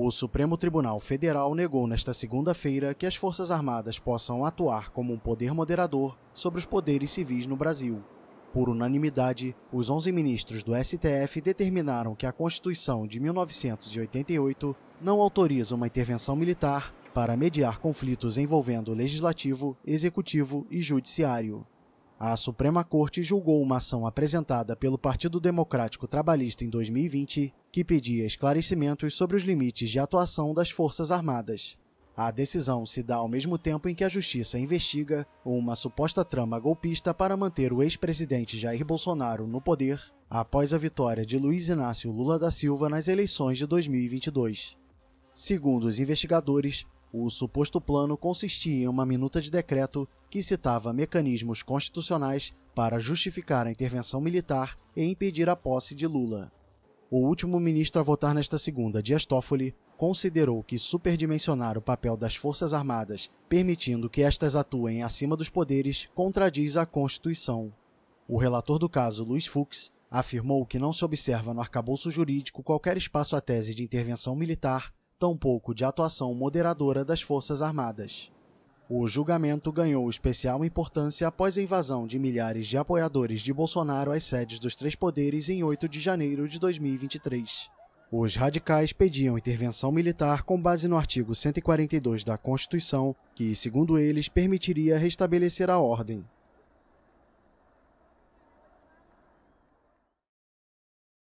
O Supremo Tribunal Federal negou nesta segunda-feira que as Forças Armadas possam atuar como um poder moderador sobre os poderes civis no Brasil. Por unanimidade, os 11 ministros do STF determinaram que a Constituição de 1988 não autoriza uma intervenção militar para mediar conflitos envolvendo o legislativo, executivo e judiciário. A Suprema Corte julgou uma ação apresentada pelo Partido Democrático Trabalhista em 2020 que pedia esclarecimentos sobre os limites de atuação das Forças Armadas. A decisão se dá ao mesmo tempo em que a justiça investiga uma suposta trama golpista para manter o ex-presidente Jair Bolsonaro no poder após a vitória de Luiz Inácio Lula da Silva nas eleições de 2022. Segundo os investigadores, o suposto plano consistia em uma minuta de decreto que citava mecanismos constitucionais para justificar a intervenção militar e impedir a posse de Lula. O último ministro a votar nesta segunda, Dias Toffoli, considerou que superdimensionar o papel das Forças Armadas, permitindo que estas atuem acima dos poderes, contradiz a Constituição. O relator do caso, Luiz Fux, afirmou que não se observa no arcabouço jurídico qualquer espaço à tese de intervenção militar tampouco de atuação moderadora das Forças Armadas. O julgamento ganhou especial importância após a invasão de milhares de apoiadores de Bolsonaro às sedes dos três poderes em 8 de janeiro de 2023. Os radicais pediam intervenção militar com base no artigo 142 da Constituição, que, segundo eles, permitiria restabelecer a ordem.